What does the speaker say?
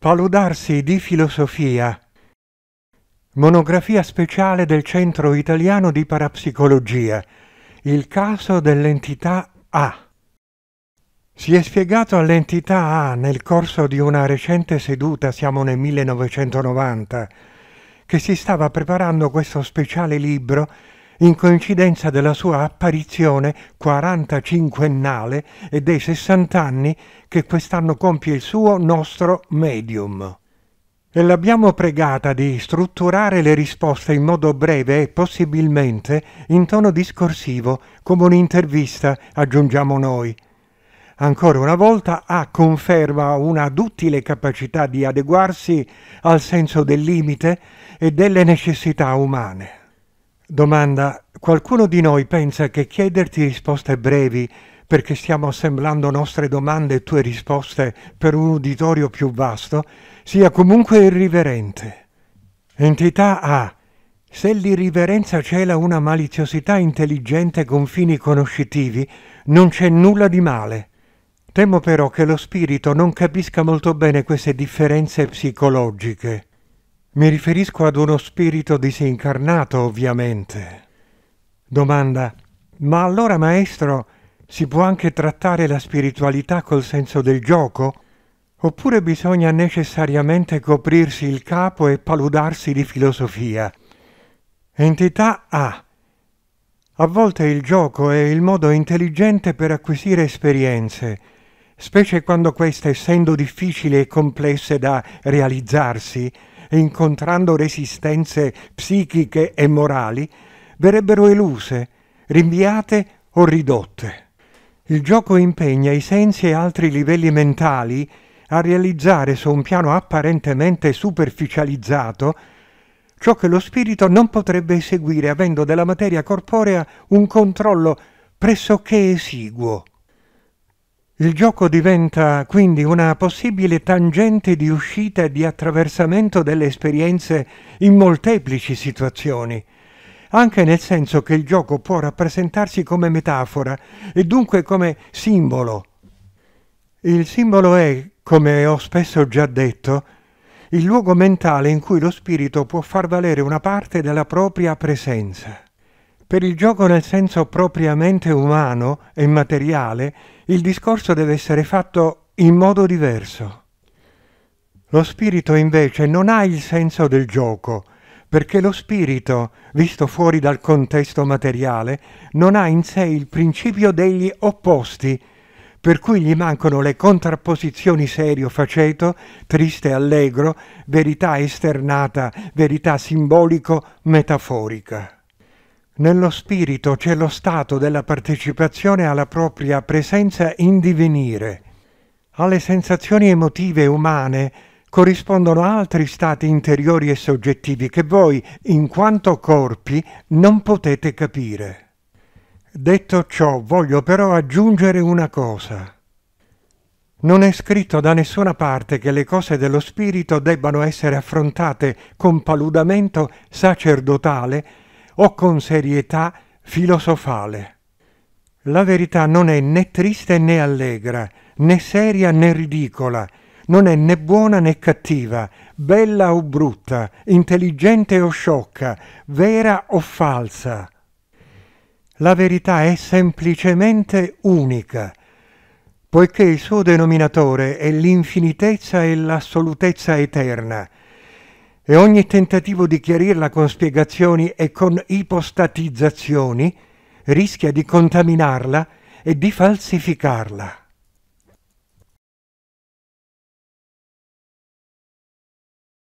Paludarsi di filosofia. Monografia speciale del Centro Italiano di Parapsicologia. Il caso dell'entità A. Si è spiegato all'entità A nel corso di una recente seduta, siamo nel 1990, che si stava preparando questo speciale libro in coincidenza della sua apparizione quarantacinquennale e dei 60 anni che quest'anno compie il suo nostro medium. E l'abbiamo pregata di strutturare le risposte in modo breve e possibilmente in tono discorsivo, come un'intervista, aggiungiamo noi. Ancora una volta ha conferma una duttile capacità di adeguarsi al senso del limite e delle necessità umane. Domanda, qualcuno di noi pensa che chiederti risposte brevi perché stiamo assemblando nostre domande e tue risposte per un uditorio più vasto, sia comunque irriverente. Entità A. Se l'irriverenza cela una maliziosità intelligente con fini conoscitivi, non c'è nulla di male. Temo però che lo spirito non capisca molto bene queste differenze psicologiche. Mi riferisco ad uno spirito disincarnato, ovviamente. Domanda. Ma allora, maestro, si può anche trattare la spiritualità col senso del gioco? Oppure bisogna necessariamente coprirsi il capo e paludarsi di filosofia? Entità A. A volte il gioco è il modo intelligente per acquisire esperienze, specie quando queste, essendo difficili e complesse da realizzarsi, e incontrando resistenze psichiche e morali, verrebbero eluse, rinviate o ridotte. Il gioco impegna i sensi e altri livelli mentali a realizzare su un piano apparentemente superficializzato ciò che lo spirito non potrebbe eseguire avendo della materia corporea un controllo pressoché esiguo. Il gioco diventa quindi una possibile tangente di uscita e di attraversamento delle esperienze in molteplici situazioni, anche nel senso che il gioco può rappresentarsi come metafora e dunque come simbolo. Il simbolo è, come ho spesso già detto, il luogo mentale in cui lo spirito può far valere una parte della propria presenza. Per il gioco nel senso propriamente umano e materiale, il discorso deve essere fatto in modo diverso. Lo spirito invece non ha il senso del gioco, perché lo spirito, visto fuori dal contesto materiale, non ha in sé il principio degli opposti, per cui gli mancano le contrapposizioni serio faceto, triste allegro, verità esternata, verità simbolico, metaforica. Nello spirito c'è lo stato della partecipazione alla propria presenza in divenire. Alle sensazioni emotive umane corrispondono altri stati interiori e soggettivi che voi, in quanto corpi, non potete capire. Detto ciò, voglio però aggiungere una cosa. Non è scritto da nessuna parte che le cose dello spirito debbano essere affrontate con paludamento sacerdotale o con serietà filosofale. La verità non è né triste né allegra, né seria né ridicola, non è né buona né cattiva, bella o brutta, intelligente o sciocca, vera o falsa. La verità è semplicemente unica, poiché il suo denominatore è l'infinitezza e l'assolutezza eterna, e ogni tentativo di chiarirla con spiegazioni e con ipostatizzazioni rischia di contaminarla e di falsificarla.